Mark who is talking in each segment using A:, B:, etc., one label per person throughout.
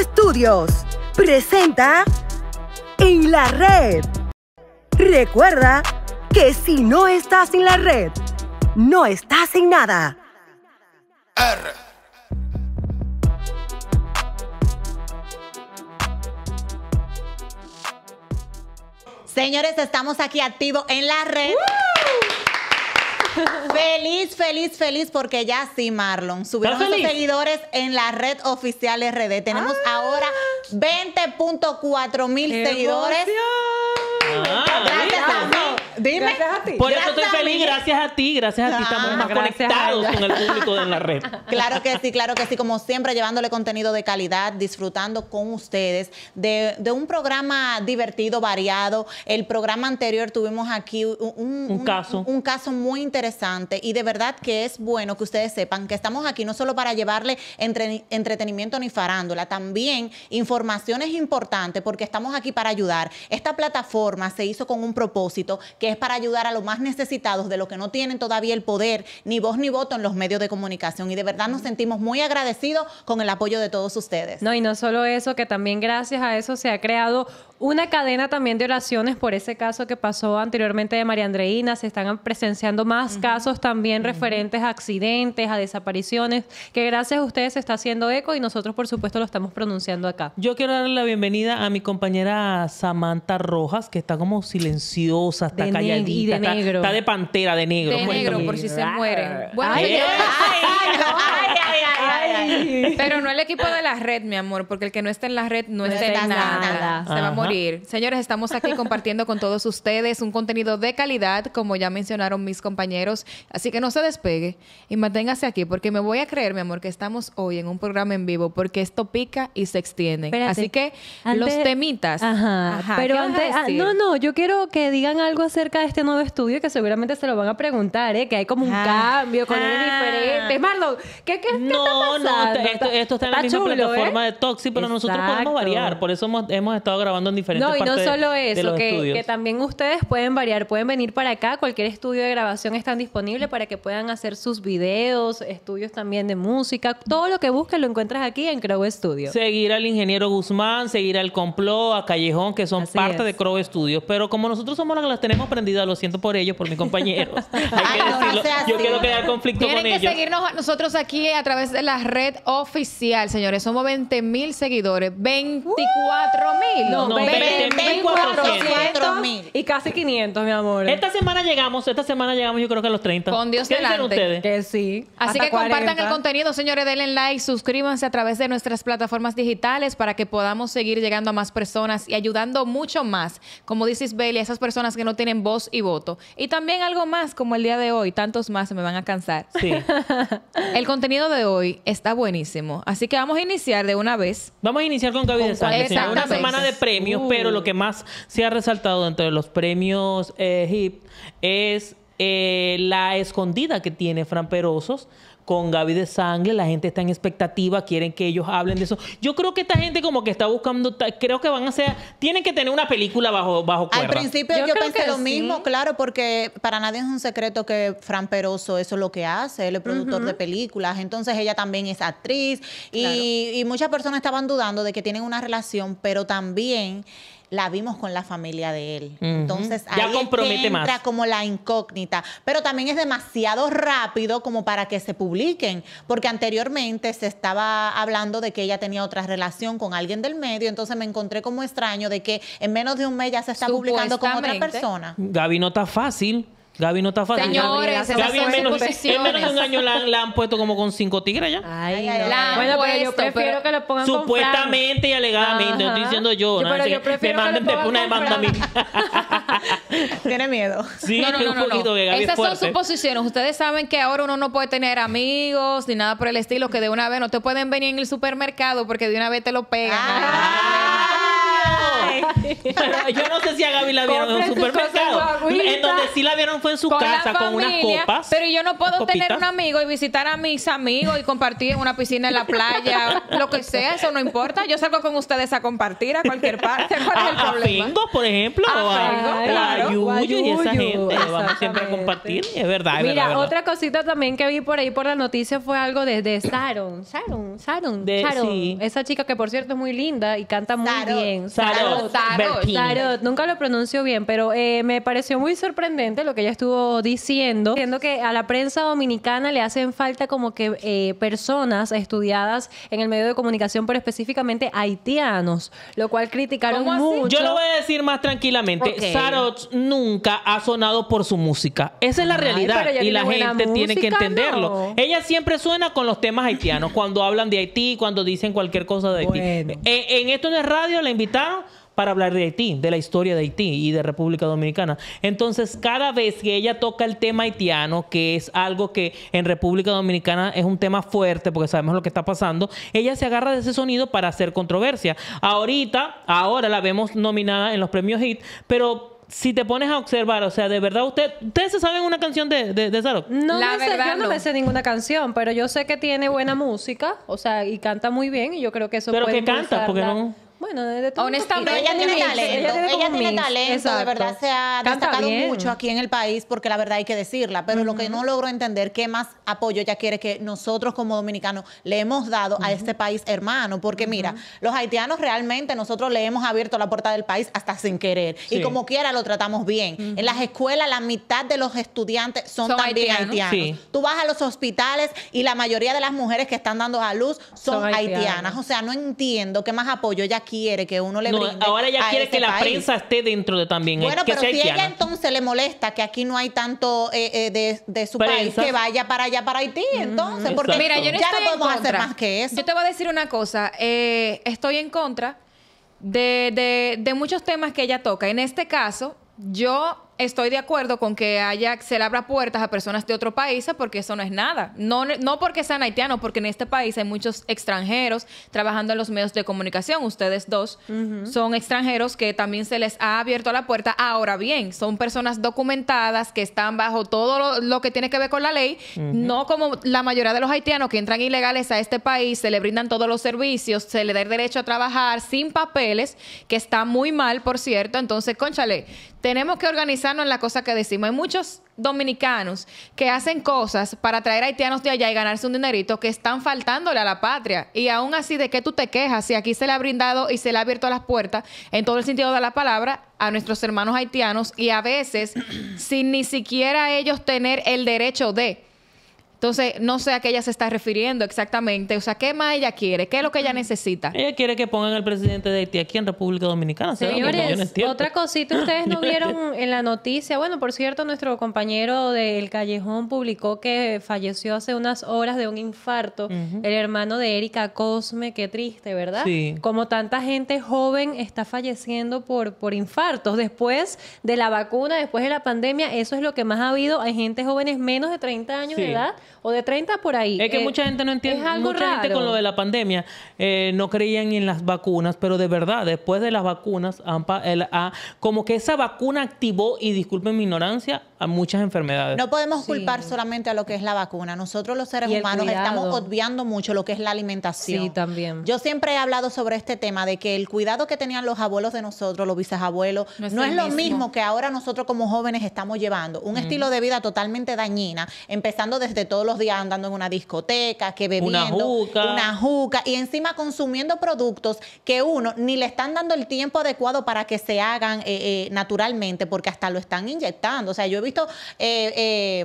A: Estudios presenta En la Red. Recuerda que si no estás en la red, no estás en nada.
B: Señores, estamos aquí activos en la red. Feliz, feliz, feliz, porque ya sí, Marlon. Subimos los seguidores en la red oficial RD. Tenemos ah. ahora 20.4 mil seguidores. Dime. Gracias a ti. Por eso estoy feliz, gracias
C: a ti, gracias a ti. Estamos ah, más conectados con el público de la red.
B: Claro que sí, claro que sí. Como siempre, llevándole contenido de calidad, disfrutando con ustedes de, un programa divertido, variado. El programa anterior tuvimos aquí un, caso. muy interesante y de verdad que es bueno que ustedes sepan que estamos aquí no solo para llevarle entretenimiento ni farándula, también información es importante porque estamos aquí para ayudar. Esta plataforma se hizo con un propósito que es para ayudar a los más necesitados de los que no tienen todavía el poder, ni
A: voz ni voto en los medios de comunicación. Y de verdad nos sentimos muy agradecidos con el apoyo de todos ustedes. No, y no solo eso, que también gracias a eso se ha creado una cadena también de oraciones por ese caso que pasó anteriormente de María Andreina. Se están presenciando más casos también referentes a accidentes, a desapariciones, que gracias a ustedes se está haciendo eco y nosotros, por supuesto, lo estamos pronunciando acá. Yo quiero darle la
C: bienvenida a mi compañera Samantha Rojas, que está como silenciosa, está calladita. está, de pantera, de negro. De pues. negro, por si se muere
D: Bueno, Pero no el equipo de la red, mi amor, porque el que no está en la red no, es está, nada. Se va a morir Señores, estamos aquí compartiendo con todos ustedes un contenido de calidad, como ya mencionaron mis compañeros. Así que no se despegue y manténgase aquí, porque me voy a creer, mi amor, que estamos hoy en un programa en vivo, porque esto pica y se extiende. Así que los temitas. Ajá. Pero antes. Ah, no,
A: no, yo quiero que digan algo acerca de este nuevo estudio que seguramente se lo van a preguntar, ¿eh? Que hay como un ah, cambio, con el ah. diferente. Marlon, ¿qué, qué, qué está pasando? No, esto, esto está, en la misma plataforma ¿eh?
C: de Toxi, pero nosotros podemos variar. Por eso hemos, estado grabando en no, y no solo eso, que,
A: también ustedes pueden variar, pueden venir para acá, cualquier estudio de grabación está disponible para que puedan hacer sus videos, estudios también de música, todo lo que busques lo encuentras aquí en Crow Studio.
C: Seguir al ingeniero Guzmán, seguir al complot, a Callejón, que son parte de Crow Studios, pero como nosotros somos los que las tenemos prendidas, lo siento por ellos, por mis compañeros. Ah, Yo quiero quedar conflicto con ellos. Tienen que
D: seguirnos nosotros aquí a través de la red oficial, señores. Somos 20 mil seguidores. 24 mil.
C: 24
A: Y casi 500, mi amor.
C: Esta semana llegamos, esta semana llegamos yo creo que a los 30. Con Dios ¿Qué
A: Que sí. Así que compartan el
D: contenido, señores, denle like, suscríbanse a través de nuestras plataformas digitales para que podamos seguir llegando a más personas y ayudando mucho más, como dices, Isbel, a esas personas que no tienen voz y voto. Y también algo más, como el día de hoy, tantos más se me van a cansar. Sí. el contenido de hoy está buenísimo, así que vamos a iniciar de una vez. Vamos a iniciar con Gaby de
C: Sánchez, una semana de premio pero lo que uh. más se ha resaltado dentro de los premios eh, HIP es eh, la escondida que tiene Fran Perosos con Gaby de Sangre, la gente está en expectativa, quieren que ellos hablen de eso. Yo creo que esta gente como que está buscando, creo que van a ser, tienen que tener una película bajo, bajo Al principio yo, pensé lo mismo,
B: claro, porque para nadie es un secreto que Fran Peroso eso es lo que hace, él es productor de películas, entonces ella también es actriz y, y muchas personas estaban dudando de que tienen una relación, pero también la vimos con la familia de él. Entonces, ahí entra como la incógnita. Pero también es demasiado rápido como para que se publiquen, porque anteriormente se estaba hablando de que ella tenía otra relación con alguien del medio, entonces me encontré como extraño de que en menos de un mes ya se está publicando con otra persona.
C: Gaby no está fácil. Gaby no está fácil Señores, Gaby, menos, de un año la, han puesto como con cinco tigres ya. Ay, no. bueno, puesto, pero yo prefiero que lo pongan Supuestamente y alegadamente, no estoy diciendo yo. yo pero yo prefiero me manden
D: Tiene miedo. Sí, no, no, no, Esas son suposiciones. Ustedes saben que ahora uno no puede tener amigos ni nada por el estilo, que de una vez no te pueden venir en el supermercado porque de una vez te lo pegan. Ah. yo no sé si a Gaby la vieron en un supermercado. En donde sí la vieron fue en su casa, con unas copas. Pero yo no puedo tener un amigo y visitar a mis amigos y compartir en una piscina en la playa, lo que sea, eso no importa. Yo salgo con ustedes a compartir a cualquier parte.
C: por ejemplo, o claro, a y esa gente. Vamos siempre a compartir. Es verdad, Mira,
A: otra cosita también que vi por ahí por la noticia fue algo de, de Saron. Saron, Saron, de, Saron. Esa chica que, por cierto, es muy linda y canta muy bien. Nunca lo pronuncio bien, pero eh, me pareció muy sorprendente lo que ella estuvo diciendo. Diciendo que a la prensa dominicana le hacen falta como que eh, personas estudiadas en el medio de comunicación, pero específicamente haitianos, lo cual criticaron mucho. Yo lo voy
C: a decir más tranquilamente. nunca ha sonado por su música. Esa es la realidad y la gente tiene que entenderlo. Ella siempre suena con los temas haitianos, cuando hablan de Haití, cuando dicen cualquier cosa de Haití. En, eh, en esto de radio la invitaron para hablar de Haití, de la historia de Haití y de República Dominicana. Entonces, cada vez que ella toca el tema haitiano, que es algo que en República Dominicana es un tema fuerte porque sabemos lo que está pasando, ella se agarra de ese sonido para hacer controversia. Ahorita, ahora la vemos nominada en los premios HIT, pero si te pones a observar, o sea, de verdad, usted, ¿ustedes se saben una canción de, de, No, la sé, no, sé
A: ninguna canción, pero yo sé que tiene buena música, o sea, y canta muy bien, y yo creo que eso pero que canta, porque no... Honestamente, ella tiene talento, ella, tiene talento, de verdad se ha destacado mucho aquí
B: en el país porque la verdad hay que decirla, pero lo que no logro entender qué más apoyo ella quiere que nosotros como dominicanos le hemos dado a este país hermano, porque mira, los haitianos realmente nosotros le hemos abierto la puerta del país hasta sin querer y como quiera lo tratamos bien. En las escuelas la mitad de los estudiantes son, también haitianos. Tú vas a los hospitales y la mayoría de las mujeres que están dando a luz son, haitianas. o sea, no entiendo qué más apoyo ella quiere quiere que uno le Ahora ella quiere que la prensa
C: esté dentro de también. Eh, bueno, pero si ella
B: entonces le molesta que aquí no hay tanto eh, eh, de, su país, que vaya para allá,
D: para Haití, entonces, porque mira, yo no ya hacer más que eso. Yo te voy a decir una cosa, estoy en contra de muchos temas que ella toca. En este caso, yo estoy de acuerdo con que haya, se le abra puertas a personas de otro país porque eso no es nada. No, no porque sean haitianos, porque en este país hay muchos extranjeros trabajando en los medios de comunicación. Ustedes dos son extranjeros que también se les ha abierto la puerta. Ahora bien, son personas documentadas que están bajo todo lo, que tiene que ver con la ley, no como la mayoría de los haitianos que entran ilegales a este país, se le brindan todos los servicios, se le da el derecho a trabajar sin papeles, que está muy mal, por cierto. Entonces, conchale, tenemos que organizar en la cosa que decimos. Hay muchos dominicanos que hacen cosas para traer haitianos de allá y ganarse un dinerito que están faltándole a la patria. Y aún así, ¿de qué tú te quejas? Si aquí se le ha brindado y se le ha abierto las puertas, en todo el sentido de la palabra, a nuestros hermanos haitianos y a veces sin ni siquiera ellos tener el derecho de entonces, no sé a qué ella se está refiriendo exactamente. O sea, ¿qué más ella quiere? ¿Qué es lo que ella necesita? Ella
C: quiere que pongan al presidente de Haití aquí en República Dominicana. Señores, otra cosita. Ustedes no vieron
A: en la noticia. Bueno, por cierto, nuestro compañero del Callejón publicó que falleció hace unas horas de un infarto. El hermano de Erika Cosme. Qué triste, ¿verdad? Sí. Como tanta gente joven está falleciendo por, por infartos. Después de la vacuna, después de la pandemia, eso es lo que más ha habido. Hay gente jóvenes menos de 30 años de edad o de 30 por ahí. Es que eh, mucha gente no entiende, es algo mucha gente con lo de
C: la pandemia eh, no creían en las vacunas, pero de verdad, después de las vacunas, como que esa vacuna activó, y disculpen mi ignorancia, a muchas enfermedades. No podemos culpar
B: solamente a lo que es la vacuna. Nosotros los seres humanos estamos obviando mucho lo que es la alimentación. Sí, también. Yo siempre he hablado sobre este tema de que el cuidado que tenían los abuelos de nosotros, los bisabuelos, no es, lo mismo. que ahora nosotros como jóvenes estamos llevando. Un mm. estilo de vida totalmente dañina, empezando desde todos los días andando en una discoteca, que bebiendo, una juca, una juca y encima consumiendo productos que uno ni le están dando el tiempo adecuado para que se hagan eh, eh, naturalmente, porque hasta lo están inyectando. O sea, yo he visto eh,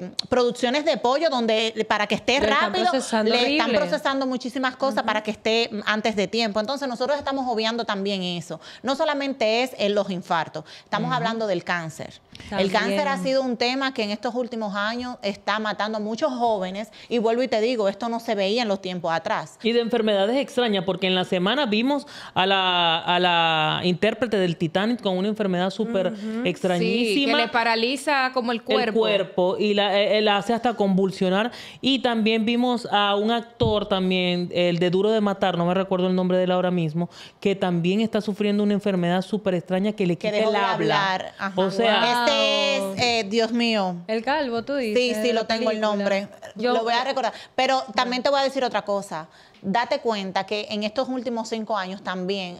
B: eh, producciones de pollo donde para que esté rápido le están procesando muchísimas cosas para que esté antes de tiempo. Entonces nosotros estamos obviando también eso. No solamente es en los infartos, estamos hablando del cáncer. El cáncer ha sido un tema que en estos últimos años está matando a muchos jóvenes y vuelvo y te digo, esto no se veía en los tiempos atrás.
C: Y de enfermedades extrañas, porque en la semana vimos a la, intérprete del Titanic con una enfermedad súper extrañísima. que le
D: paraliza como el cuerpo.
C: y la, eh, hace hasta convulsionar. Y también vimos a un actor también, el de Duro de Matar, no me recuerdo el nombre de él ahora mismo, que también está sufriendo una enfermedad súper extraña que le quita el hablar. o sea, este es,
B: eh, Dios mío. El calvo, tú dices. Sí, sí, lo tengo el nombre. lo voy a recordar. Pero también te voy a decir otra cosa. Date cuenta que en estos últimos cinco años también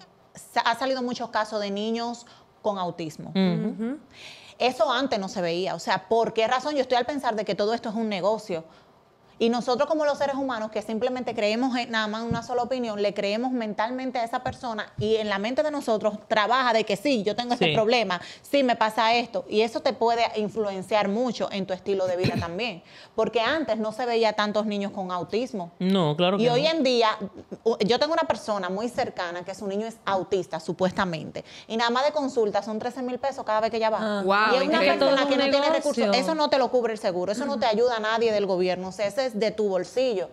B: ha salido muchos casos de niños con autismo. Eso antes no se veía. O sea, ¿por qué razón yo estoy al pensar de que todo esto es un negocio? Y nosotros como los seres humanos que simplemente creemos en, nada más en una sola opinión, le creemos mentalmente a esa persona y en la mente de nosotros trabaja de que sí, yo tengo este problema, sí, me pasa esto. Y eso te puede influenciar mucho en tu estilo de vida también. Porque antes no se veía tantos niños con autismo.
C: No, claro que Y hoy en
B: día, yo tengo una persona muy cercana que su niño es autista, supuestamente. Y nada más de consulta son 13 mil pesos cada vez que ella va. Ah. y es una persona que no tiene recursos. Eso no te lo cubre el seguro, eso no te ayuda a nadie del gobierno. O ese de tu bolsillo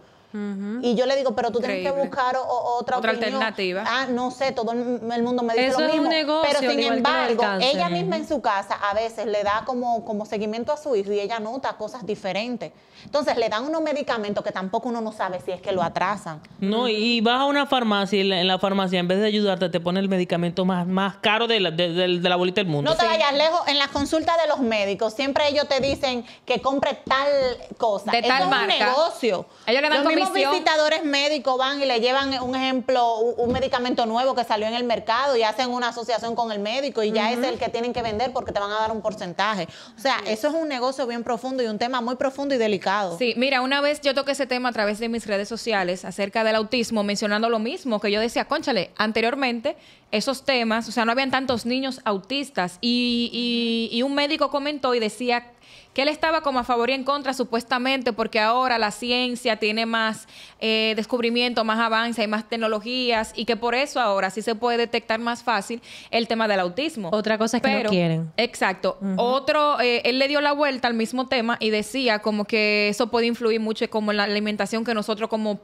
B: y yo le digo, pero tú tienes que buscar otra, otra alternativa. Ah, no sé, todo el mundo me dice lo mismo. negocio, pero sin embargo, ella misma en su casa a veces le da como, como seguimiento a su hijo y ella nota cosas diferentes. Entonces le dan unos medicamentos que tampoco uno no sabe si es que lo atrasan.
C: No, y vas a una farmacia y en la farmacia en vez de ayudarte te pone el medicamento más, más caro de la, bolita del mundo. No te vayas
B: lejos, en las consultas de los médicos siempre ellos te dicen que compre tal cosa. De tal es un negocio. le los visitadores médicos van y le llevan, un ejemplo, un, medicamento nuevo que salió en el mercado y hacen una asociación con el médico y ya es el que tienen que vender porque te van a dar un
D: porcentaje. O sea, eso es un negocio bien profundo y un tema muy profundo y delicado. Sí, mira, una vez yo toqué ese tema a través de mis redes sociales acerca del autismo, mencionando lo mismo que yo decía, conchale, anteriormente esos temas, o sea, no habían tantos niños autistas y, y un médico comentó y decía que él estaba como a favor y en contra supuestamente porque ahora la ciencia tiene más eh, descubrimiento, más avance, hay más tecnologías y que por eso ahora sí se puede detectar más fácil el tema del autismo. Otra cosa es que no quieren. Exacto. Otro, eh, él le dio la vuelta al mismo tema y decía como que eso puede influir mucho como en la alimentación que nosotros como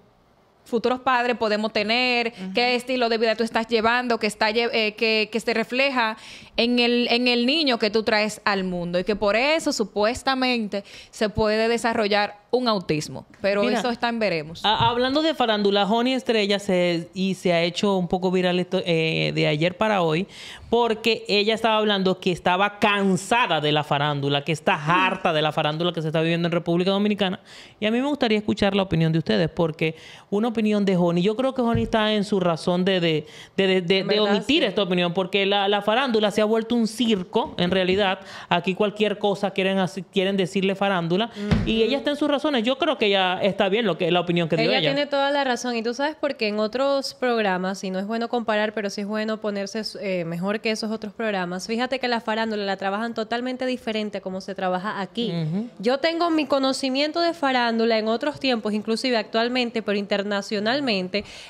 D: futuros padres podemos tener, qué estilo de vida tú estás llevando, que, está, eh, que, se refleja en el, en el niño que tú traes al mundo y que por eso supuestamente se puede desarrollar un autismo. Pero eso está en veremos.
C: hablando de farándula, Joni Estrella se, y se ha hecho un poco viral eh, de ayer para hoy porque ella estaba hablando que estaba cansada de la farándula, que está harta de la farándula que se está viviendo en República Dominicana. Y a mí me gustaría escuchar la opinión de ustedes porque uno opinión de Joni. Yo creo que Joni está en su razón de, de, de, omitir esta opinión, porque la, la, farándula se ha vuelto un circo, en realidad. Aquí cualquier cosa quieren, quieren decirle farándula. Y ella está en sus razones. Yo creo que ella está bien lo que, la opinión que dio ella. Ella tiene
A: toda la razón. Y tú sabes qué en otros programas, y no es bueno comparar, pero sí es bueno ponerse eh, mejor que esos otros programas, fíjate que la farándula la trabajan totalmente diferente a como se trabaja aquí. Yo tengo mi conocimiento de farándula en otros tiempos, inclusive actualmente, pero internacional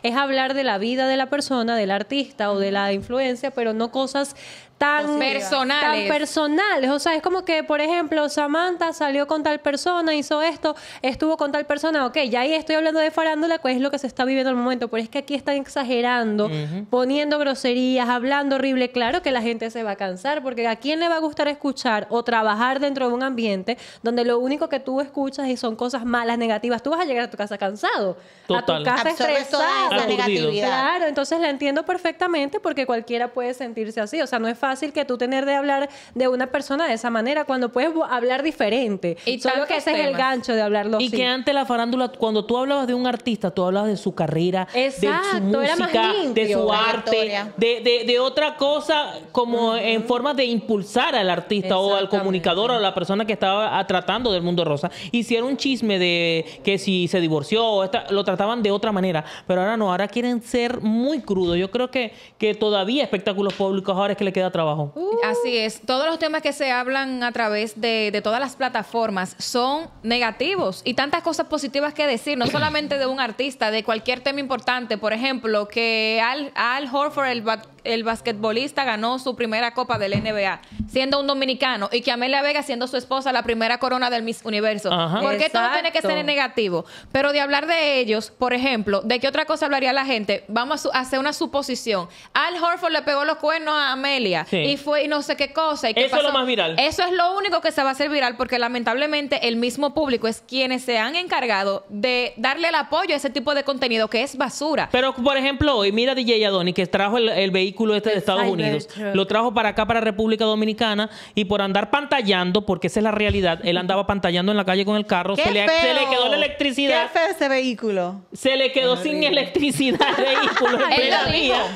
A: es hablar de la vida de la persona, del artista o de la influencia, pero no cosas tan personales. personales. O sea, es como que, por ejemplo, Samantha salió con tal persona, hizo esto, estuvo con tal persona. Ok, ya ahí estoy hablando de farándula, que pues es lo que se está viviendo en el momento. Pero es que aquí están exagerando, poniendo groserías, hablando horrible. Claro que la gente se va a cansar, porque ¿a quién le va a gustar escuchar o trabajar dentro de un ambiente donde lo único que tú escuchas y son cosas malas, negativas? Tú vas a llegar a tu casa cansado, Total. a tu casa Absorbe Toda esa negatividad. Claro, entonces la entiendo perfectamente porque cualquiera puede sentirse así. O sea, no es que tú tener de hablar de una persona de esa manera cuando puedes hablar diferente. Y que ese es el gancho de hablarlo. Y que antes la
C: farándula, cuando tú hablabas de un artista, tú hablabas de su carrera, de su música, de su arte, de, otra cosa como en forma de impulsar al artista o al comunicador o a la persona que estaba tratando del mundo rosa. Hicieron un chisme de que si se divorció, esta, lo trataban de otra manera, pero ahora no, ahora quieren ser muy crudos. Yo creo que, que todavía espectáculos públicos ahora es que le queda trabajo.
D: Así es. Todos los temas que se hablan a través de, todas las plataformas son negativos y tantas cosas positivas que decir, no solamente de un artista, de cualquier tema importante. Por ejemplo, que Al, Al Horford, el el basquetbolista ganó su primera copa del NBA, siendo un dominicano, y que Amelia Vega siendo su esposa la primera corona del Miss Universo. Porque esto todo tiene que ser en negativo. Pero de hablar de ellos, por ejemplo, ¿de qué otra cosa hablaría la gente? Vamos a hacer una suposición. Al Horford le pegó los cuernos a Amelia y fue y no sé qué cosa. Eso es lo más viral. Eso es lo único que se va a hacer viral porque lamentablemente el mismo público es quienes se han encargado de darle el apoyo a ese tipo de contenido que es basura.
C: Pero, por ejemplo, hoy mira DJ Adoni que trajo el vehículo este de Estados Unidos. Lo trajo para acá, para República Dominicana, y por andar pantallando, porque esa es la realidad, él andaba pantallando en la calle con el carro, se le, quedó la electricidad. ¿Qué ese vehículo? Se le quedó sin electricidad el vehículo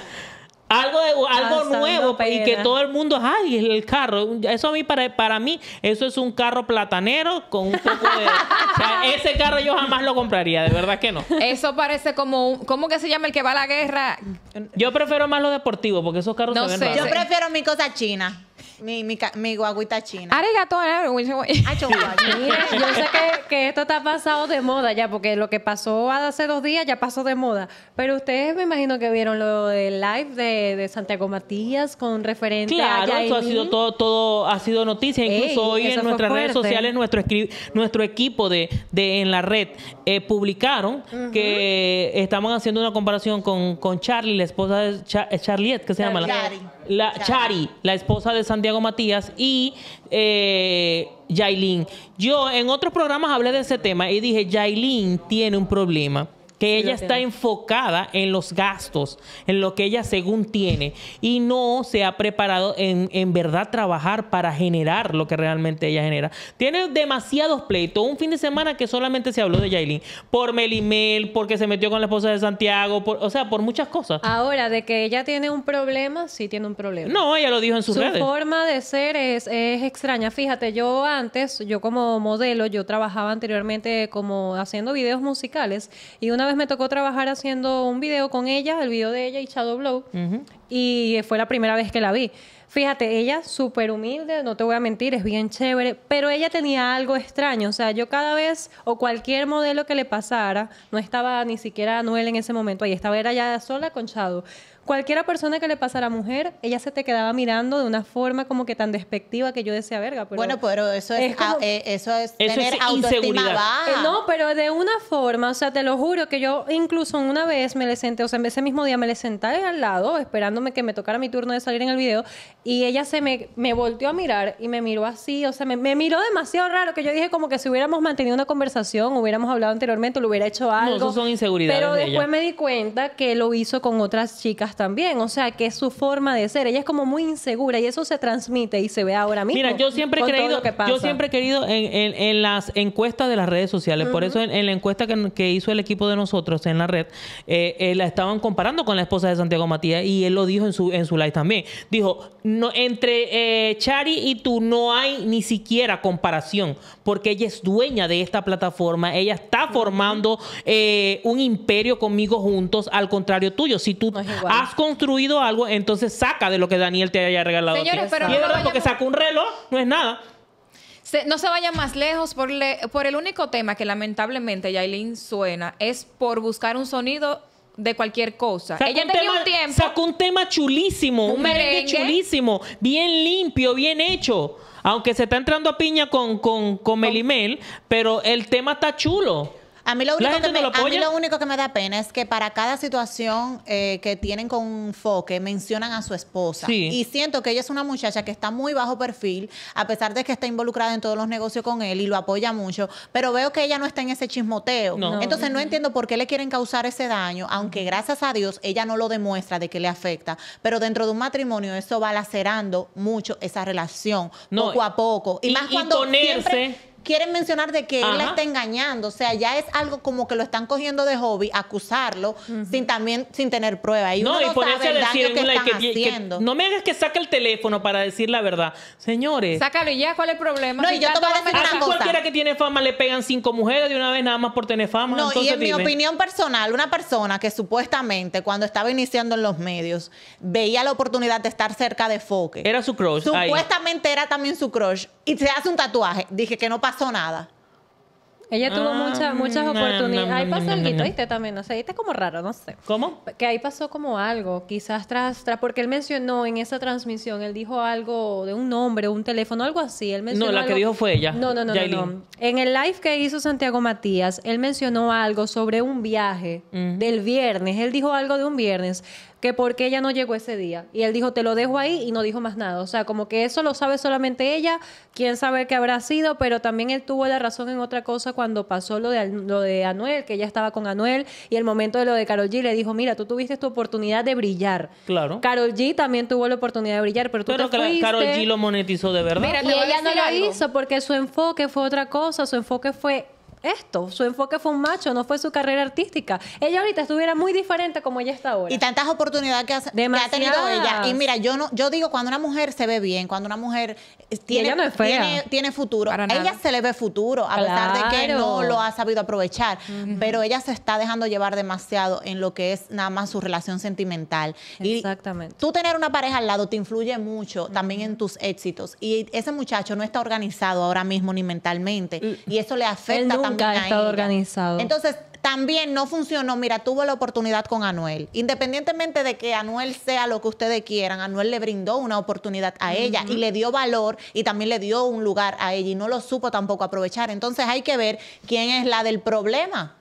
C: Algo, nuevo y que todo el mundo, ay, el carro. Eso a mí, para, para mí, eso es un carro platanero con un poco de... ese carro yo jamás lo compraría, de verdad que no.
D: Eso parece como un... ¿Cómo que se llama el que va a la guerra?
C: Yo prefiero más lo deportivo, porque esos carros no se ven Yo prefiero
B: mi cosa china. Mi, mi, mi guaguita
A: china. Arigato, ah, yo sé que, que, esto está pasado de moda ya, porque lo que pasó hace dos días ya pasó de moda. Pero ustedes me imagino que vieron lo del live de, de Santiago Matías con referente claro, a eso ha sido
C: todo, todo ha sido noticia. Incluso hoy en nuestras redes sociales nuestro, nuestro equipo de, de en la red eh, publicaron que estaban haciendo una comparación con, con Charlie, la esposa de Char eh, Charliet, que se llama la... La Chari. la esposa de Santiago Matías y eh, Yailin. Yo en otros programas hablé de ese tema y dije, Yailin tiene un problema que ella está enfocada en los gastos, en lo que ella según tiene, y no se ha preparado en, en verdad trabajar para generar lo que realmente ella genera. Tiene demasiados pleitos. Un fin de semana que solamente se habló de Yailin, por Melimel, porque se metió con la esposa de Santiago, por, o sea, por muchas cosas.
A: Ahora, de que ella tiene un problema, sí tiene un problema. No, ella lo dijo en Su redes. Su forma de ser es, es extraña. Fíjate, yo antes, yo como modelo, yo trabajaba anteriormente como haciendo videos musicales, y una vez me tocó trabajar haciendo un video con ella, el video de ella y Shadow Blow, y fue la primera vez que la vi. Fíjate, ella súper humilde, no te voy a mentir, es bien chévere, pero ella tenía algo extraño, o sea, yo cada vez o cualquier modelo que le pasara, no estaba ni siquiera Anuel en ese momento, ahí estaba ella ya sola con Shadow cualquiera persona que le pasa a la mujer, ella se te quedaba mirando de una forma como que tan despectiva que yo decía, verga, pero... Bueno, pero eso es, eh, eso es tener autoestima eh, no, pero de una forma, o sea, te lo juro que yo incluso una vez me le senté, o sea, en ese mismo día me le senté al lado esperándome que me tocara mi turno de salir en el video y ella se me, me volteó a mirar y me miró así, o sea, me, miró demasiado raro que yo dije como que si hubiéramos mantenido una conversación, hubiéramos hablado anteriormente, lo hubiera hecho algo. No, eso son inseguridades Pero después me di cuenta que lo hizo con otras chicas también, o sea, que es su forma de ser. Ella es como muy insegura y eso se transmite y se ve ahora mismo. Mira, yo siempre he creído, yo siempre
C: he querido en, las encuestas de las redes sociales, por eso en, la encuesta que, hizo el equipo de nosotros en la red, eh, eh, la estaban comparando con la esposa de Santiago Matías y él lo dijo en su, en su live también. Dijo, no, entre eh, Chari y tú no hay ni siquiera comparación, porque ella es dueña de esta plataforma, ella está formando un imperio conmigo juntos, al contrario tuyo. Si tú has construido algo, entonces saca de lo que Daniel te haya regalado. Señores, porque sacó un reloj, no es nada.
D: no se vaya más lejos por, por el único tema que lamentablemente Yailin suena es por buscar un sonido de cualquier cosa. Ella un tenía un tiempo. Sacó
C: un tema chulísimo, un, chulísimo, bien limpio, bien hecho. Aunque se está entrando a piña con, con, con Melimel, pero el tema está chulo. A mí, lo único que me, único
B: que me da pena es que para cada situación eh, que tienen con un foque mencionan a su esposa. Y siento que ella es una muchacha que está muy bajo perfil, a pesar de que está involucrada en todos los negocios con él y lo apoya mucho, pero veo que ella no está en ese chismoteo. Entonces no entiendo por qué le quieren causar ese daño, aunque gracias a Dios ella no lo demuestra de que le afecta, pero dentro de un matrimonio eso va lacerando mucho esa relación, poco a poco. Y, más cuando quieren mencionar de que él la está engañando. O sea, ya es algo como que lo están cogiendo de hobby, acusarlo, sin también, sin tener prueba. Y no, y por eso sabe
C: que, están haciendo. no me hagas que saque el teléfono para decir la verdad. Señores.
D: Sácalo y ya, ¿cuál es el problema? No, y yo te voy a decir una cosa. cualquiera
C: que tiene fama le pegan cinco mujeres de una vez nada más por tener fama. No, y en mi opinión
B: personal, una persona que supuestamente cuando estaba iniciando en los medios veía la oportunidad de estar cerca de Foque. Era su crush. Supuestamente era también su crush.
A: Y se hace un tatuaje. Dije que no pasa pasó nada. Ella tuvo muchas muchas oportunidades. ahí pasó algo, ¿viste? También, no sé, Como raro, no sé. ¿Cómo? Que ahí pasó como algo, quizás tras, tras... Porque él mencionó en esa transmisión, él dijo algo de un nombre, un teléfono, algo así. Él mencionó no, la que dijo fue ella. No, no, no, no, En el live que hizo Santiago Matías, él mencionó algo sobre un viaje del viernes. Él dijo algo de un viernes que por qué ella no llegó ese día. Y él dijo, te lo dejo ahí y no dijo más nada. O sea, como que eso lo sabe solamente ella, quién sabe qué habrá sido, pero también él tuvo la razón en otra cosa cuando pasó lo de, lo de Anuel, que ella estaba con Anuel, y el momento de lo de Carol G le dijo, mira, tú tuviste tu oportunidad de brillar. Claro. Carol G también tuvo la oportunidad de brillar, pero tú te Carol G lo
C: monetizó de verdad. Mira,
A: y ella no lo hizo porque su enfoque fue otra cosa, su enfoque fue esto. Su enfoque fue un macho, no fue su carrera artística. Ella ahorita estuviera muy diferente como ella está ahora. Y tantas oportunidades que, ha
B: tenido ella. Y mira, yo no, yo digo, cuando una mujer se ve bien, cuando una mujer tiene, tiene, futuro, ella se le ve futuro, a pesar de que no lo ha sabido aprovechar. Pero ella se está dejando llevar demasiado en lo que es nada más su relación sentimental. Exactamente. Y tú tener una pareja al lado te influye mucho también en tus éxitos. Y ese muchacho no está organizado ahora mismo ni mentalmente. Y eso le afecta también nunca ha estado organizado. Entonces, también no funcionó. Mira, tuvo la oportunidad con Anuel. Independientemente de que Anuel sea lo que ustedes quieran, Anuel le brindó una oportunidad a ella y le dio valor y también le dio un lugar a ella y no lo supo tampoco aprovechar. Entonces hay que ver quién es la del problema.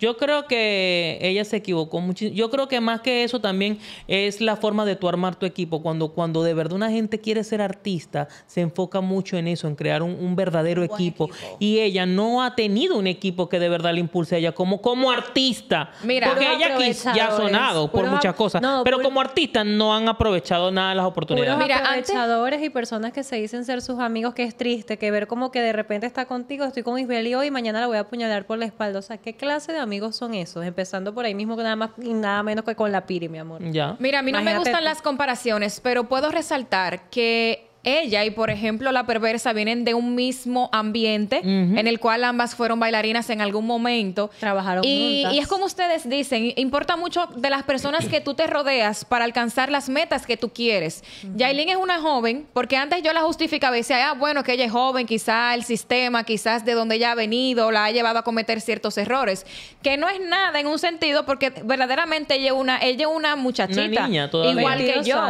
C: Yo creo que ella se equivocó muchísimo. Yo creo que más que eso también es la forma de tu armar tu equipo. Cuando, cuando de verdad una gente quiere ser artista, se enfoca mucho en eso, en crear un, verdadero equipo. Y ella no ha tenido un equipo que de verdad le impulse a ella como, como artista. Mira, porque ella ya ha sonado por muchas cosas. pero como artista no han aprovechado nada las oportunidades. Mira,
A: aprovechadores y personas que se dicen ser sus amigos, que es triste, que ver como que de repente está contigo, estoy con Isbel y mañana la voy a apuñalar por la espalda. O sea, ¿qué clase de amigos son esos, empezando por ahí mismo nada más y nada menos que con la piri, mi amor.
C: Ya. Mira, a mí no me
A: gustan las comparaciones, pero puedo resaltar que ella y, por ejemplo, la perversa
D: vienen de un mismo ambiente en el cual ambas fueron bailarinas en algún momento.
A: Trabajaron y, Y es
D: como ustedes dicen, importa mucho de las personas que tú te rodeas para alcanzar las metas que tú quieres. Uh es una joven, porque antes yo la justificaba y decía, ah, bueno, que ella es joven, quizás el sistema, quizás de donde ella ha venido, la ha llevado a cometer ciertos errores. Que no es nada en un sentido, porque verdaderamente ella es una, ella una muchachita. Igual que yo.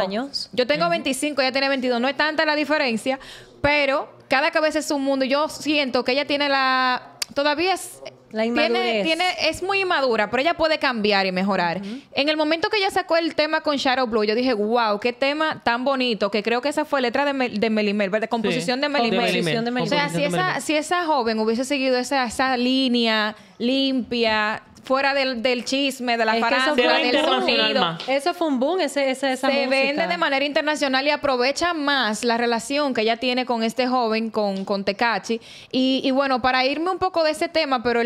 D: Yo tengo 25, ella tiene 22, no es tanta la diferencia, pero cada cabeza es un mundo. Yo siento que ella tiene la... Todavía es... La tiene, es muy inmadura, pero ella puede cambiar y mejorar. En el momento que ella sacó el tema con Shadow Blue, yo dije, wow, qué tema tan bonito, que creo que esa fue letra de, Mel, de Melimel, ¿verdad? Composición de Melimel. Mel. O sea, si esa, si esa joven hubiese seguido esa, esa línea limpia, fuera del, chisme, de la del sonido. Eso fue un boom, ese, ese esa Se vende de manera internacional y aprovecha más la relación que ella tiene con este joven, con, con Tecachi. Y, y bueno, para irme un poco de ese tema, pero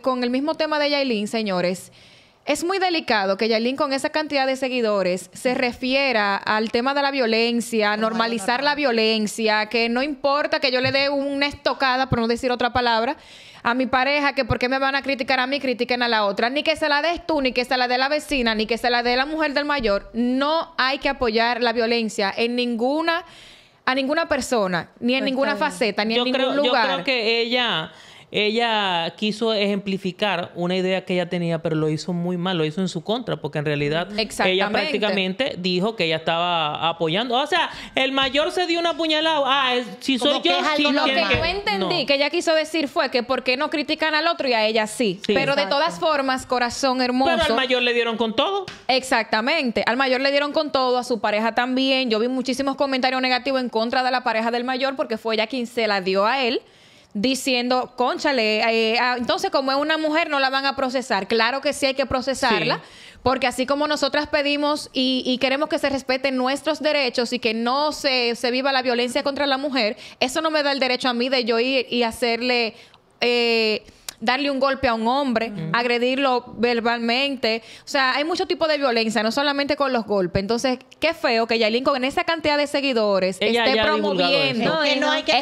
D: con el mismo tema de Yailin, señores. Es muy delicado que Yailin con esa cantidad de seguidores se refiera al tema de la violencia, a normalizar la violencia, que no importa que yo le dé una estocada, por no decir otra palabra, a mi pareja que por qué me van a criticar a mí, critiquen a la otra. Ni que se la des tú, ni que se la dé la vecina, ni que se la dé la mujer del mayor. No hay que apoyar la violencia en ninguna, a ninguna persona, ni en pues ninguna faceta, ni en ningún lugar. Yo creo
C: que ella ella quiso ejemplificar una idea que ella tenía, pero lo hizo muy mal, lo hizo en su contra, porque en realidad ella prácticamente dijo que ella estaba apoyando. O sea, el mayor se dio una puñalada. Ah, si soy yo, Lo que yo entendí que
D: ella quiso decir fue que por qué no critican al otro y a ella sí. pero de todas formas, corazón hermoso. Pero al mayor le dieron con todo. Exactamente. Al mayor le dieron con todo, a su pareja también. Yo vi muchísimos comentarios negativos en contra de la pareja del mayor porque fue ella quien se la dio a él diciendo, conchale, eh, ah, entonces como es una mujer no la van a procesar. Claro que sí hay que procesarla, porque así como nosotras pedimos y, queremos que se respeten nuestros derechos y que no se, viva la violencia contra la mujer, eso no me da el derecho a mí de yo ir y hacerle... Eh, darle un golpe a un hombre, agredirlo verbalmente. O sea, hay mucho tipo de violencia, no solamente con los golpes. Entonces, qué feo que Yailin con esa cantidad de seguidores esté promoviendo. No, no, hay que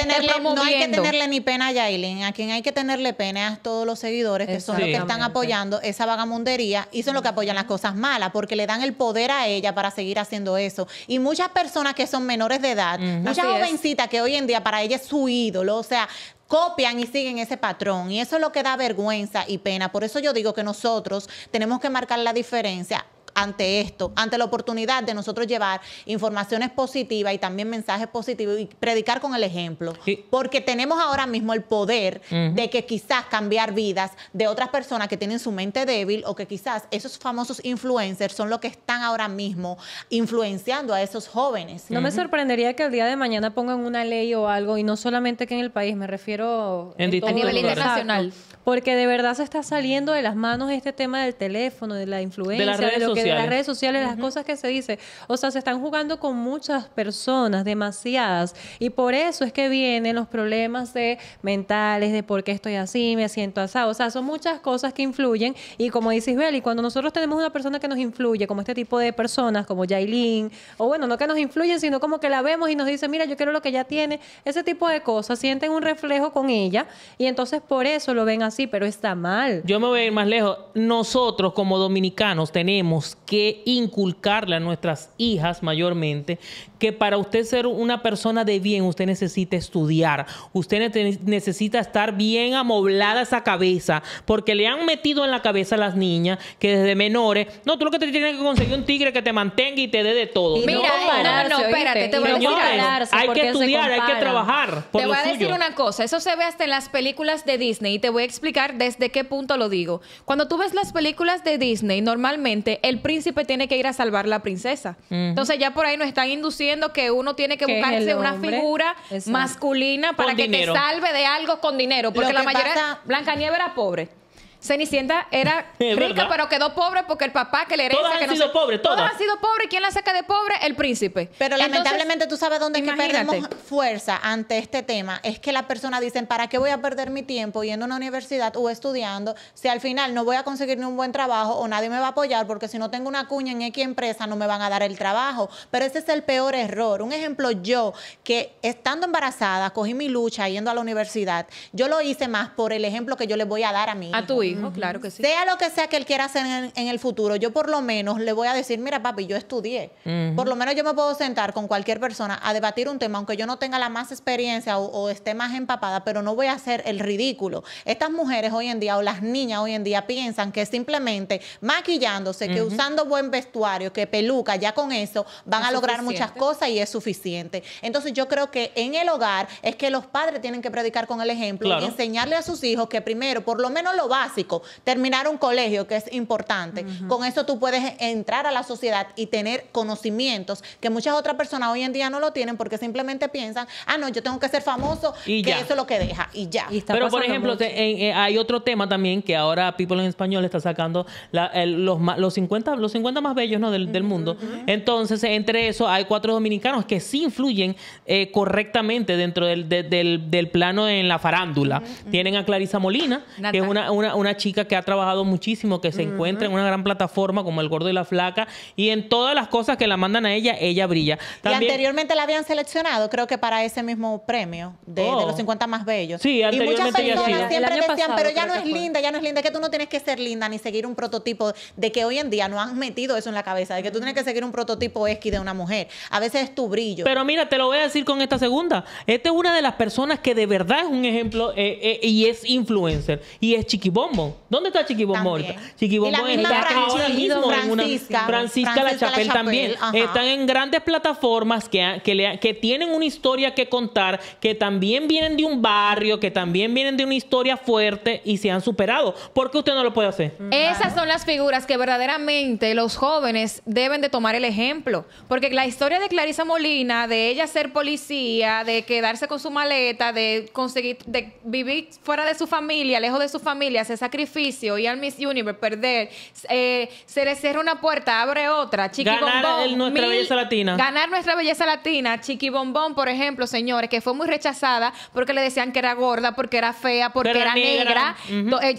D: tenerle,
B: ni pena a Yailin. A quien hay que tenerle pena a todos los seguidores
D: que son los que están
B: apoyando esa vagamundería y son los que apoyan las cosas malas porque le dan el poder a ella para seguir haciendo eso. Y muchas personas que son menores de edad, muchas jovencitas que hoy en día para ella es su ídolo, o sea, copian y siguen ese patrón. Y eso es lo que da vergüenza y pena. Por eso yo digo que nosotros tenemos que marcar la diferencia ante esto, ante la oportunidad de nosotros llevar informaciones positivas y también mensajes positivos y predicar con el ejemplo. Porque tenemos ahora mismo el poder de que quizás cambiar vidas de otras personas que tienen su mente débil o que quizás esos famosos influencers son los que están ahora mismo
A: influenciando a esos jóvenes. No me sorprendería que el día de mañana pongan una ley o algo y no solamente que en el país, me refiero a nivel internacional. porque de verdad se está saliendo de las manos este tema del teléfono, de la influencia, de lo que las redes sociales, las cosas que se dice. O sea, se están jugando con muchas personas, demasiadas. Y por eso es que vienen los problemas de mentales, de por qué estoy así, me siento asado. O sea, son muchas cosas que influyen. Y como dices, Beli, cuando nosotros tenemos una persona que nos influye, como este tipo de personas, como Jailin o bueno, no que nos influyen, sino como que la vemos y nos dice, mira, yo quiero lo que ella tiene, ese tipo de cosas, sienten un reflejo con ella y entonces por eso lo ven así, pero está mal. Yo me voy ir más
C: lejos. Nosotros como dominicanos tenemos que inculcarle a nuestras hijas mayormente que para usted ser una persona de bien, usted necesita estudiar, usted necesita estar bien amoblada esa cabeza, porque le han metido en la cabeza a las niñas que desde menores, no, tú lo que te tienes que conseguir un tigre que te mantenga y te dé de todo. Mira, no, no, espérate, te voy a decir. Hay que estudiar, hay que trabajar. te voy a decir una
D: cosa, eso se ve hasta en las películas de Disney y te voy a explicar desde qué punto lo digo. Cuando tú ves las películas de Disney, normalmente el príncipe tiene que ir a salvar la princesa. Entonces ya por ahí nos están induciendo que uno tiene que buscarse una figura masculina para que te salve de algo con dinero. Porque la mayoría, Blancanieves Blanca era pobre. Cenicienta era rica, pero quedó pobre porque el papá que le herencia... Todas que han sido pobre pobres, todas. han sido pobres. ¿Quién la saca de pobre? El príncipe. Pero lamentablemente tú sabes dónde es que perdemos fuerza ante este tema.
B: Es que las personas dicen, ¿para qué voy a perder mi tiempo yendo a una universidad o estudiando si al final no voy a conseguir ni un buen trabajo o nadie me va a apoyar porque si no tengo una cuña en X empresa no me van a dar el trabajo? Pero ese es el peor error. Un ejemplo, yo que estando embarazada cogí mi lucha yendo a la universidad. Yo lo hice más por el ejemplo que yo le voy a dar a mi A tu hijo claro que Sea lo que sea que él quiera hacer en, el futuro, yo por lo menos le voy a decir, mira papi, yo estudié. Por lo menos yo me puedo sentar con cualquier persona a debatir un tema, aunque yo no tenga la más experiencia o, esté más empapada, pero no voy a hacer el ridículo. Estas mujeres hoy en día o las niñas hoy en día piensan que simplemente maquillándose, que usando buen vestuario, que peluca, ya con eso van a lograr muchas cosas y es suficiente. Entonces yo creo que en el hogar es que los padres tienen que predicar con el ejemplo y enseñarle a sus hijos que primero, por lo menos lo básico, terminar un colegio, que es importante. Con eso tú puedes entrar a la sociedad y tener conocimientos que muchas otras personas hoy en día no lo tienen porque simplemente piensan, ah, no, yo tengo que ser famoso, y eso es lo que deja, y ya. Pero, por ejemplo,
C: eh, hay otro tema también que ahora People en Español está sacando los, los, 50, los 50 más bellos del, mundo. Entonces, entre eso hay cuatro dominicanos que sí influyen eh, correctamente dentro del, plano en la farándula. Tienen a Clarisa Molina, que es una una chica que ha trabajado muchísimo, que se encuentra en una gran plataforma como El Gordo y la Flaca, y en todas las cosas que la mandan a ella, ella brilla. Y
B: anteriormente la habían seleccionado, creo que para ese mismo premio de, oh. los 50 más bellos. Sí, y muchas personas
C: siempre decían, pero ya no es
B: linda, ya no es linda, que tú no tienes que ser linda ni seguir un prototipo de que hoy en día no han metido eso en la cabeza, de que tú tienes que seguir un prototipo esqui de una mujer. A veces es tu brillo. Pero
C: mira, te lo voy a decir con esta segunda. Esta es una de las personas que de verdad es un ejemplo eh, eh, y es influencer y es chiquibombo. ¿Dónde está Chiqui Bombón está ahora mismo en una. Francisca, La Chapel también. Están en grandes plataformas que, que, tienen una historia que contar, que también vienen de un barrio, que también vienen de una historia fuerte y se han superado. ¿Por qué usted no lo puede hacer?
D: Mm, Esas son las figuras que verdaderamente los jóvenes deben de tomar el ejemplo. Porque la historia de Clarisa Molina, de ella ser policía, de quedarse con su maleta, de conseguir, de vivir fuera de su familia, lejos de su familia, sabe sacrificio, ir al Miss Universe, perder, eh, se le cierra una puerta, abre otra, Chiqui Bombón. nuestra belleza latina. Ganar nuestra belleza latina, Chiqui Bombón, por ejemplo, señores, que fue muy rechazada porque le decían que era gorda, porque era fea, porque era negra.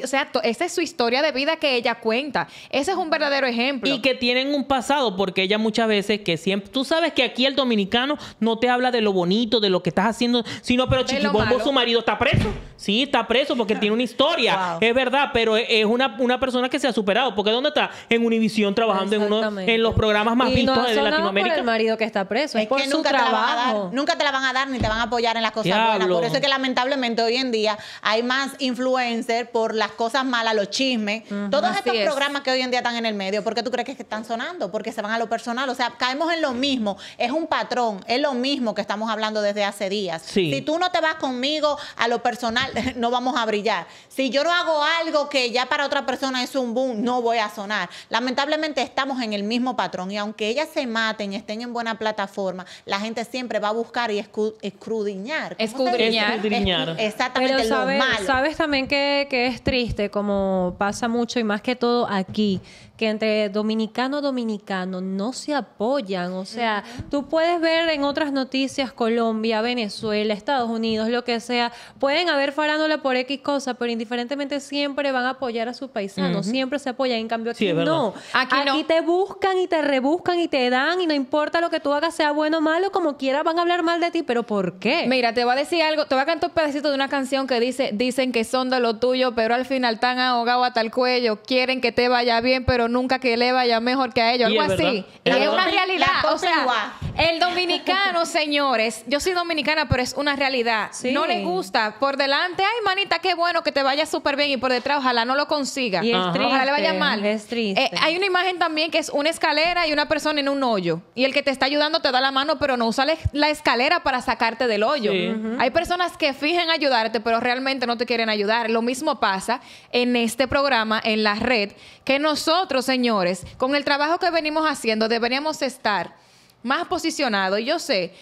D: O sea, esa es su historia de vida que ella cuenta. Ese es un verdadero ejemplo.
C: Y que tienen un pasado, porque ella muchas veces que siempre, tú sabes que aquí el dominicano no te habla de lo bonito, de lo que estás haciendo, sino pero Chiqui Bombón su marido, está preso. Sí, está preso porque tiene una historia. Es verdad pero e-, es una, persona que se ha superado. Porque ¿dónde está? En Univisión trabajando en uno en los programas más vistos de Latinoamérica. Por el
B: marido que está preso, es, por nunca trabajo. Te la van a dar, nunca te la van a dar ni te van a apoyar en las cosas buenas. Por eso es que lamentablemente hoy en día hay más influencers por las cosas malas, los chismes. Todos estos programas que hoy en día están en el medio, ¿por qué tú crees que están sonando? Porque se van a lo personal. O sea, caemos en lo mismo. Es un patrón, es lo mismo que estamos hablando desde hace días. Si tú no te vas conmigo a lo personal, no vamos a brillar. Si yo no hago algo, algo que ya para otra persona es un boom, no voy a sonar. Lamentablemente estamos en el mismo patrón y aunque ellas se maten, y estén en buena plataforma, la gente siempre va a buscar y escrudiñar. escudriñar. Escudriñar. exactamente sabes, lo malo. Sabes
A: también que, que es triste, como pasa mucho y más que todo aquí que entre dominicano dominicano no se apoyan. O sea, tú puedes ver en otras noticias Colombia, Venezuela, Estados Unidos, lo que sea. Pueden haber farándole por X cosa, pero indiferentemente siempre van a apoyar a su paisano. Siempre se apoyan. En cambio, aquí no. Aquí, te buscan y te rebuscan y te dan y no importa lo que tú hagas, sea bueno o malo, como quiera van a hablar mal de ti. ¿Pero por qué? Mira, te voy a decir algo. Te voy a cantar
D: un pedacito de una canción que dice, dicen que son de lo tuyo, pero al final tan ahogado hasta el cuello. Quieren que te vaya bien, pero nunca que le vaya mejor que a ellos, algo así. es una realidad. O sea, el dominicano, señores, yo soy dominicana, pero es una realidad. No le gusta. Por delante, ay, manita, qué bueno que te vaya súper bien. Y por detrás, ojalá no lo consiga. ojalá le vaya mal. Eh, hay una imagen también que es una escalera y una persona en un hoyo. Y el que te está ayudando te da la mano, pero no usa la escalera para sacarte del hoyo. Hay personas que fijan ayudarte, pero realmente no te quieren ayudar. Lo mismo pasa en este programa, en la red, que nosotros señores, con el trabajo que venimos haciendo, deberíamos estar más posicionados. Yo sé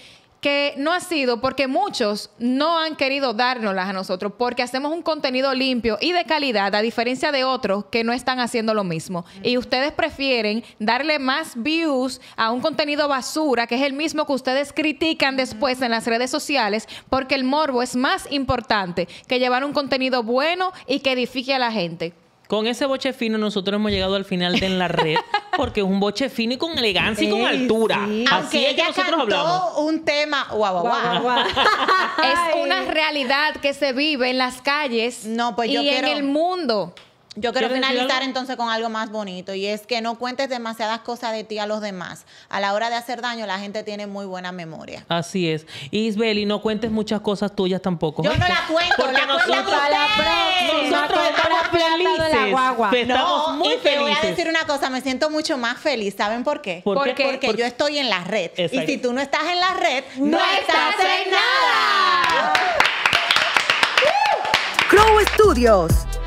D: que no ha sido porque muchos no han querido dárnoslas a nosotros, porque hacemos un contenido limpio y de calidad, a diferencia de otros que no están haciendo lo mismo. Y ustedes prefieren darle más views a un contenido basura, que es el mismo que ustedes critican después en las redes sociales, porque el morbo es más importante que llevar un contenido bueno y que edifique a la gente.
C: Con ese boche fino nosotros hemos llegado al final de En la Red, porque es un boche fino y con elegancia y con altura. Así es que nosotros hablamos.
B: un tema. Es
D: una realidad que se vive en las calles No, pues yo y en el mundo. Yo quiero finalizar
B: entonces con algo más bonito y es que no cuentes demasiadas cosas de ti a los demás. A la hora de hacer daño la gente tiene muy buena memoria.
C: Así es. Isbeli, no cuentes muchas cosas tuyas tampoco. Yo no
B: las cuento, Porque nosotros, cuento Nosotros estamos felices. Estamos muy felices. Te voy a decir una cosa, me siento mucho más feliz. ¿Saben por qué? Porque, yo estoy en la
D: red. Y si
B: tú no estás en la red, no, estás, en nada.
A: Crow Studios